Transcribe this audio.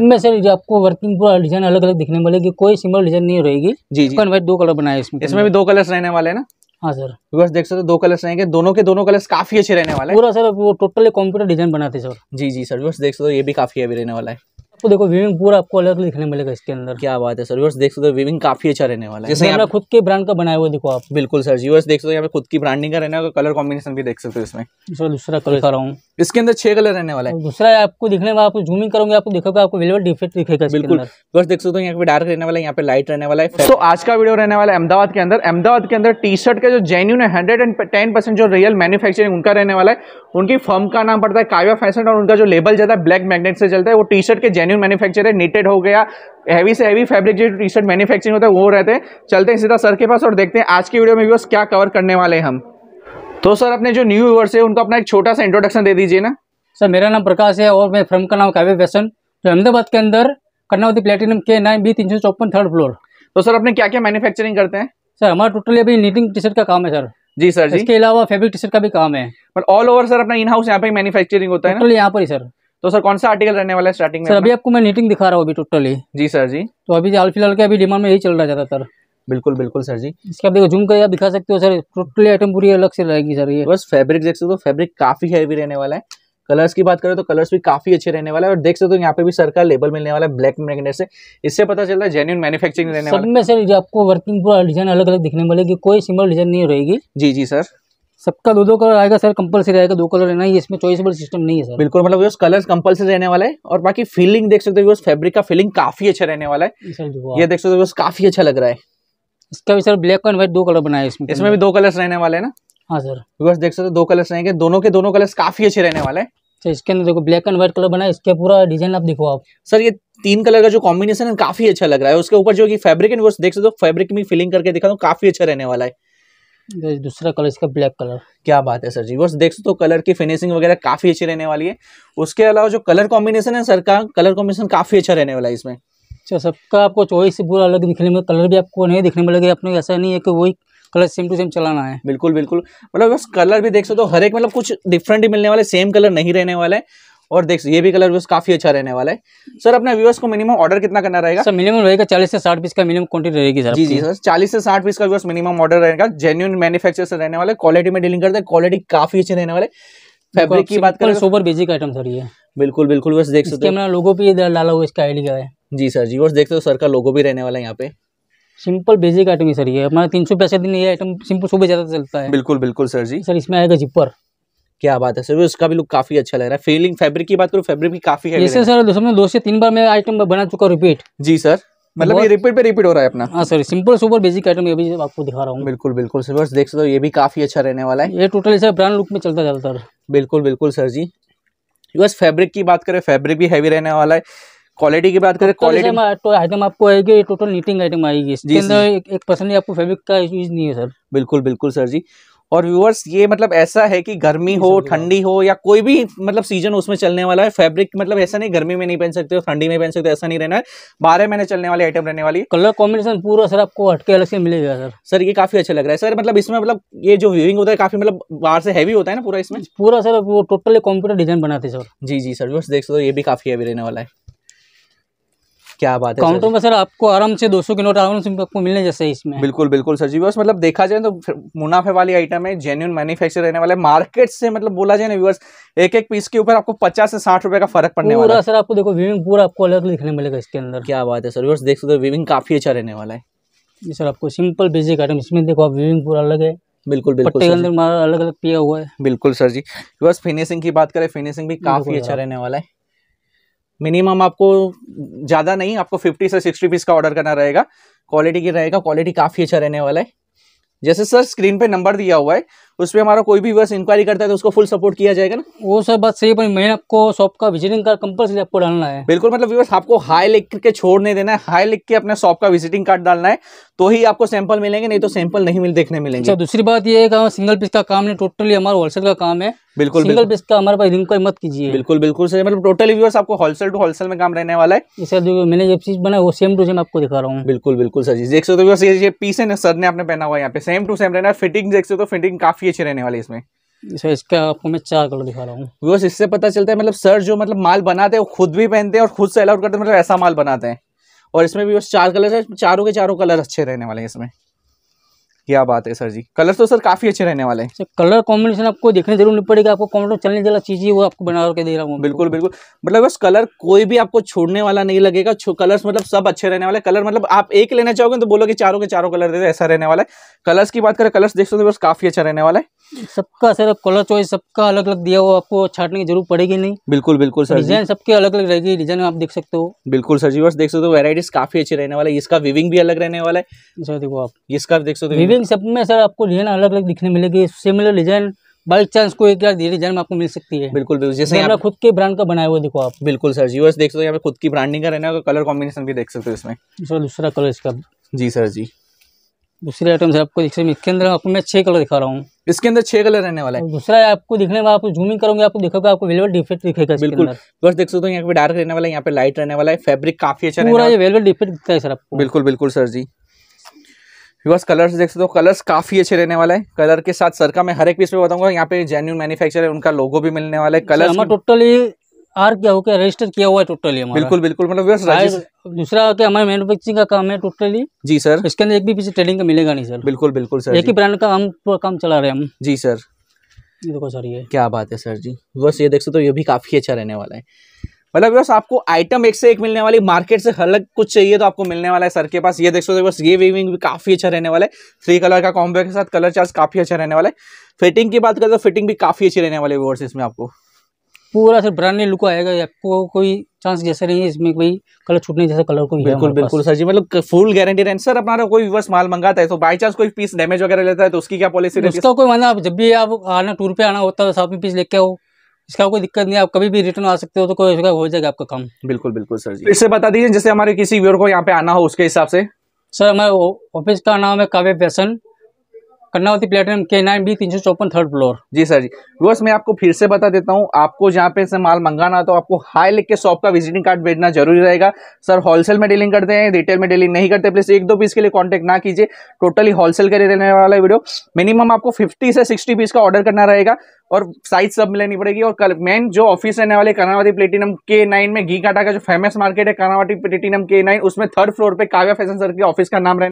इनमें से आपको वर्किंग पूरा डिजाइन अलग अलग दिखने वाले कोई सिंगल डिजाइन नहीं रहेगी जी जी भाई दो कलर बनाए इसमें इसमें भी दो कलर रहने वाले ना हाँ सर बस देख सकते दो कलर्स रहेंगे दोनों के दोनों कलर्स काफी अच्छे रहने वाले हैं पूरा सर वो टोटली कंप्यूटर डिजाइन बनाते सर जी जी सर बस देख सकते ये भी काफी अभी रहने वाला है आपको तो देखो विविंग पूरा आपको अलग दिखने मिलेगा इसके अंदर क्या बात है सर यूर्स देख सकते हो विविंग काफी अच्छा रहने वाला है जैसे हमारा खुद के ब्रांड का बनाया हुआ देखो आप बिल्कुल सर यूर्स देख सकते हो खुद की ब्रांडिंग का रहने वाला कलर कॉम्बिनेशन भी देख सकते हो इसमें सर दूसरा कलर कर रहा हूँ इसके अंदर छह कलर रहने वाला है दूसरा आपको दिखने में आप जूमिंग करोगे आपको देखोगे आपको अवेलेबल डिफेक्ट दिखेगा बिल्कुल बस देख सकते हो यहाँ पे डार्क रहने वाला है यहाँ पे लाइट रहने वाला है तो आज का वीडियो रहने वाला है अहमदाबाद के अंदर अहमदाबाद के अंदर टी शर्ट का जो genuine hundred and ten percent जो रियल मैन्युफैक्चरिंग उनका रहने वाला है उनकी फर्म का नाम पड़ता है काव्या फैशन और उनका जो लेबल जाता है ब्लैक मैगनेट से चलता है वो टी शर्ट के जेन्यून जेन्यून मैन्युफैक्चर है नीटेड हो गया हैवी से हैवी फैब्रिक जो टी शर्ट मैन्युफैक्चरिंग होता है वो रहते हैं चलते हैं सीधा सर के पास और देखते हैं आज की वीडियो में व्यूअर्स क्या कवर करने वाले हैं हम तो सर अपने जो न्यू व्यूवर्स है उनको अपना एक छोटा सा इंट्रोडक्शन दे दीजिए ना सर मेरा नाम प्रकाश है और मेरे फ्रम का नाम काव्य फैशन जो अहमदाबाद के अंदर कर्नावती प्लेटिनम के नाइन बी तीन सौ चौपन थर्ड फ्लोर तो सर अपने क्या क्या मैन्युफैक्चरिंग करते हैं सर हमारा टोटली अभी नीटिंग टी शर्ट का काम है सर जी सर जी इसके अलावा फैब्रिक टी शर्ट का भी काम है पर ऑल ओवर सर अपना इन हाउस यहाँ पे मैन्युफैक्चरिंग होता है टोटली यहाँ पर ही सर तो सर कौन सा आर्टिकल रहने वाला है स्टार्टिंग में सर अभी आपको मैं नीटिंग दिखा रहा हूँ अभी टोटली जी सर जी तो अभी हाल फिलहाल के अभी डिमांड में यही चल रहा है ज़्यादातर बिल्कुल बिल्कुल सर जी इसके आप देखो जूम कर दिखा सकते हो सर टोटली आइटम पूरी अलग से रहेगी सर ये बस फेब्रिक देख सकते हो फेब्रिक काफी हैवी रहने वाला है कलर्स की बात करें तो कलर्स भी काफी अच्छे रहने वाले और देख सकते हो यहाँ पे भी सर का लेबल मिलने वाला है ब्लैक मैग्नेट से इससे पता चलता है जेन्यून मैन्युफैक्चरिंग रहने वाला में सर आपको वर्किंग पूरा डिजाइन अलग अलग दिखने मिलेगी कोई सिंगल डिजाइन नहीं रहेगी जी जी सर सबका दो दो कलर आएगा सर कंपलसरी रहेगा दो कलर रहना ही इसमें चॉइसेबल सिस्टम नहीं है सर बिल्कुल मतलब व्यूज कलर्स कंपलसरी रहने वाला है और बाकी फीलिंग देख सकते हो व्यूज फैब्रिक का फीलिंग काफी अच्छा रहने वाला है सर ये देख सकते हो काफी अच्छा लग रहा है इसका भी सर ब्लैक एंड व्हाइट दो कलर बनाया इसमें इसमें भी दो कलर्स रहने वाले हैं ना हाँ सर व्यूअर्स देख सकते हो दो कलर्स रहेंगे दोनों के दोनों कलर्स काफी अच्छे रहने वाले हैं इसके अंदर देखो ब्लैक एंड व्हाइट कलर बना है इसका पूरा डिजाइन आप देखो आप सर ये तीन कलर का जो कॉम्बिनेशन है काफी अच्छा लग रहा है उसके ऊपर जो कि फैब्रिक है वो देख सकते हो फैब्रिक में फिलिंग करके दिखा दो काफी अच्छा रहने वाला है दूसरा कलर इसका ब्लैक कलर क्या बात है सर जी बस देख तो कलर की फिनिशिंग वगैरह काफ़ी अच्छी रहने वाली है उसके अलावा जो कलर कॉम्बिनेशन है सर का कलर कॉम्बिनेशन काफ़ी अच्छा रहने वाला है इसमें अच्छा सबका आपको चॉइस से पूरा अलग दिखने में कलर भी आपको नहीं दिखने में लगे अपने ऐसा नहीं है कि वही कलर सेम टू सेम चलाना है बिल्कुल बिल्कुल मतलब बस कलर भी देख सकते हो हर एक मतलब कुछ डिफरेंट ही मिलने वाले सेम कलर नहीं रहने वाला है और देख ये भी कलर व्यूज काफी अच्छा रहने वाला है सर अपने व्यूअर्स को मिनिमम ऑर्डर कितना करना रहेगा सर मिनिमम रहेगा चालीस से साठ पीस का मिनिमम क्वांटिटी रहेगी सर जी जी सर चालीस से साठ पीस का व्यूअर्स मिनिमम ऑर्डर रहेगा जेन्यून मैनुफेक्चर से रहने वाले क्वालिटी में डीलिंग करते हैं क्वालिटी काफी अच्छे रहने वाले फैब्रिक की बात करें सुपर बेसिक आइटम सर ये बिल्कुल बिल्कुल बस देख सकते हैं लोगो भी डाला हुआ इसका आइडिया है जी सर जी बस देखते हो सर का लोगो भी रहने वाला है यहाँ पे सिंपल बेसिक आइटम ही सर ये हमारा तीन सौ पैसे दिन ये आइटम सिंपल सुबह ज्यादा चलता है बिल्कुल बिल्कुल सर जी सर इसमें आएगा जिपर क्या बात है सर उसका भी लुक काफी अच्छा लग रहा है फीलिंग फैब्रिक की बात करूँ फैब्रिक भी काफी है सर दो से तीन बार मैं आइटम बना चुका हूँ रिपीट जी सर मतलब ये रिपीट पे रिपीट हो रहा है अपना हाँ sir simple super basic item ये भी आपको दिखा रहा हूँ बिल्कुल बिल्कुल सर देख सकते हो ये भी काफी अच्छा रहने वाला है ये टोटल सर ब्रांड लुक में चलता चलता बिल्कुल बिल्कुल सर जी बस फैब्रिक की बात करें फैब्रिक भी हैवी रहने वाला है क्वालिटी की बात करें क्वालिटी आइटम आपको आएगी टोटल नीटिंग आइटम आएगी इसके अंदर एक परसेंट आपको फेब्रिक का यूज नहीं है सर बिल्कुल बिल्कुल सर जी और व्यूअर्स ये मतलब ऐसा है कि गर्मी हो ठंडी हो या कोई भी मतलब सीजन उसमें चलने वाला है फैब्रिक मतलब ऐसा नहीं गर्मी में नहीं पहन सकते हो ठंडी में पहन सकते हो ऐसा नहीं रहना है बारह महीने चलने वाली आइटम रहने वाली कलर कॉम्बिनेशन पूरा सर आपको हटके अलग से मिलेगा सर सर ये काफी अच्छा लग रहा है सर मतलब इसमें मतलब ये जो व्यूइंग होता है काफी मतलब बाहर से हैवी होता है ना पूरा इसमें पूरा सर वो टोटली कॉम्प्यूटर डिजाइन बनाते sir ji ji sir viewers देख सकते हो ये भी काफी हैवी रहने वाला है क्या बात है काउंटर में तो सर आपको आराम से 200 के नोट आराम से आपको मिलने जैसे इसमें बिल्कुल बिल्कुल सर जी बस मतलब देखा जाए तो मुनाफे वाली आइटम है जेन्यून मैन्युफैक्चर रहने वाले मार्केट से मतलब बोला जाए ना व्यवर्स एक एक पीस के ऊपर आपको पचास से साठ रुपए का फर्क पड़ने वाला है सर आपको देखो विविंग पूरा आपको अलग लिखने मिलेगा इसके अंदर क्या बात है सर व्यवर्स देख सकते विविंग काफी अच्छा रहने वाला है जी सर आपको सिंपल बेसिक आइटम इसमें देखो आप विविंग पूरा अलग है बिल्कुल बिल्कुल अलग अलग पिया हुआ है बिल्कुल सर जी बस फिनिशिंग की बात करें फिनिशिंग भी काफी अच्छा रहने वाला है मिनिमम आपको ज़्यादा नहीं आपको फिफ्टी से सिक्सटी पीस का ऑर्डर करना रहेगा क्वालिटी की रहेगा क्वालिटी काफ़ी अच्छा रहने वाला है जैसे सर स्क्रीन पे नंबर दिया हुआ है उस पर हमारा कोई भी बस इंक्वायरी करता है तो उसको फुल सपोर्ट किया जाएगा ना वो सब बात सही पर मैं आपको शॉप का विजिटिंग कार्ड कंपल्सरी आपको डालना है बिल्कुल मतलब व्यवर्स आपको हाई लिख के छोड़ नहीं देना है हाई लिख के अपने शॉप का विजिटिंग कार्ड डालना है तो ही आपको सैंपल मिलेंगे नहीं तो सैंपल नहीं मिल देखने मिलेंगे अच्छा दूसरी बात ये है सिंगल पीस का काम नहीं टोटली हमारा होलसेल का काम है बिल्कुल सिंगल पीस का हमारे पास इंक्वायरी मत कीजिए बिल्कुल बिल्कुल सही मतलब टोटली व्यवर्स आपको होलसेल टू होलसेल में काम रहने वाला है सर जो मैंने जब चीज बनाया वो सेम टू सेम आपको दिखा रहा हूँ बिल्कुल बिल्कुल सर जी देख सकते हो पीस है ना सर ने आपने पहना हुआ यहाँ पे सेम टू सेम रहना फिटिंग देख सकते हो फिटिंग तो काफी काफ़ी अच्छे रहने वाले इसमें इसका आपको मैं चार कलर दिखा रहा हूँ बस इससे पता चलता है मतलब सर जो मतलब माल बनाते हैं वो खुद भी पहनते हैं और खुद से अलाउट करते हैं मतलब ऐसा माल बनाते हैं और इसमें भी बस चार कलर है चारों के चारों कलर अच्छे रहने वाले हैं इसमें क्या बात है सर जी कलर तो सर काफी अच्छे रहने वाले हैं कलर कॉम्बिनेशन आपको देखने जरूर नहीं पड़ेगा आपको कॉम्बिनेशन चलने वाला चीज ही वो आपको बना के दे रहा हूँ बिल्कुल बिल्कुल मतलब बस कलर कोई भी आपको छोड़ने वाला नहीं लगेगा कलर्स मतलब सब अच्छे रहने वाले कलर मतलब आप एक लेना चाहोगे तो बोलोगे चारों के चारों कलर दे ऐसा रहने वाला है कलर्स की बात करें कलर्स देख सकते बस काफी अच्छा रहने वाला है सबका सर कलर चॉइस सबका अलग अलग दिया हुआ आपको छाटने की जरूरत पड़ेगी नहीं बिल्कुल बिल्कुल सर डिजाइन सबके अलग अलग रहेगी डिजाइन आप देख सकते हो बिल्कुल सर जी बस देख सकते हो वेराइटीज काफी अच्छी रहने वाला है इसका विविंग भी अलग रहने वाला है सर देखो आप इसका देख सकते हो विविंग सब में सर आपको डिजाइन अलग अलग दिखने मिलेगी सिमिलर डिजाइन बाई चांस कोई क्या धीरे डिजाइन आपको मिल सकती है बिल्कुल बिल्कुल जैसे यहाँ खुद के ब्रांड का बनाया हुआ देखो आप बिल्कुल सर जी बस देख सकते हो यहाँ पे खुद की ब्रांडिंग का रहना है कलर कॉम्बिनेशन भी देख सकते हो इसमें सर दूसरा कलर इसका जी सर जी दूसरे आइटम से आपको इसके अंदर आपको मैं छह कलर दिखा रहा हूँ इसके अंदर छह कलर रहने वाला है दूसरा है आपको दिखने में आप जूमिंग करोगे आपको देखोगे आपको वेलवेट डिफेक्ट दिखेगा बिल्कुल बस देख सकते हो यहाँ पे डार्क रहने वाला है यहाँ पे लाइट रहने वाला है फेब्रिक काफी अच्छा पूरा ये वेलवेट डिफेक्ट दिखता है सर आपको बिल्कुल बिल्कुल सर जी बस कलर्स देख सकते हो कलर्स काफ़ी अच्छे रहने वाला है कलर के साथ सर का मैं हर एक पीस पे बताऊंगा यहाँ पे जेन्यून मैन्युफैक्चर है उनका लोगो भी मिलने वाला है कलर टोटली आर क्या होकर रजिस्टर किया हुआ है टोटली बिल्कुल बिल्कुल मतलब दूसरा होता है हमारे मैनुफेक्चरिंग का काम है टोटली जी सर इसके अंदर एक भी पीछे ट्रेडिंग का मिलेगा नहीं सर बिल्कुल बिल्कुल सर एक ही ब्रांड का हम पूरा काम चला रहे हैं हम जी सर ये देखो सर ये क्या बात है सर जी बस ये देख सकते हो ये भी काफ़ी अच्छा रहने वाला है मतलब बस आपको आइटम एक से एक मिलने वाली मार्केट से अलग कुछ चाहिए तो आपको मिलने वाला है सर के पास ये देख सकते हो बस ये वीविंग भी काफ़ी अच्छा रहने वाला है थ्री कलर का कॉम्बो के साथ कलर चार्ज काफ़ी अच्छा रहने वाला है फिटिंग की बात करें तो फिटिंग भी काफ़ी अच्छी रहने वाली है इसमें आपको पूरा सर ब्रांड लुक आएगा आपको कोई चांस जैसा नहीं है इसमें कोई कलर छूटने जैसा कलर को बिल्कुल बिल्कुल सर जी मतलब फुल गारंटी रहें सर अपना तो कोई व्यूवर्स माल मंगाता है तो बाई चांस कोई पीस डैमेज वगैरह लेता है तो उसकी क्या पॉलिसी रहती है उसका कोई माना मतलब आप जब भी आप आना टूर पे आना होता है तो साथ में पीस लेके आओ इसका कोई दिक्कत नहीं आप कभी भी रिटर्न आ सकते हो तो कोई हो जाएगा आपका काम बिल्कुल बिल्कुल सर जी इससे बता दीजिए जैसे हमारे किसी व्यूअर को यहाँ पे आना हो उसके हिसाब से सर हमारे ऑफिस का नाम है काव्य फैशन कन्नावती प्लेटिनम के नाइन बी तीन सौ चौपन थर्ड फ्लोर जी सर जी बस मैं आपको फिर से बता देता हूँ आपको जहाँ पे से माल मंगाना तो आपको हाई लिख के शॉप का विजिटिंग कार्ड भेजना जरूरी रहेगा सर होलसेल में डीलिंग करते हैं रिटेल में डीलिंग नहीं करते प्लीज एक दो पीस के लिए कॉन्टेक्ट ना कीजिए टोटली होलसेल का रहने वाला वीडियो मिनिमम आपको फिफ्टी से सिक्सटी पीस का ऑर्डर करना रहेगा और साइज सब मिलनी पड़ेगी और कल मेन जो ऑफिस रहने वाले कर्नावती प्लेटिनम के नाइन में घी काटा का जो फेमस मार्केट है कर्नावती प्लेटिनम के नाइन उसमें थर्ड फ्लोर पे काव्या फैशन सर के ऑफिस का नाम रहने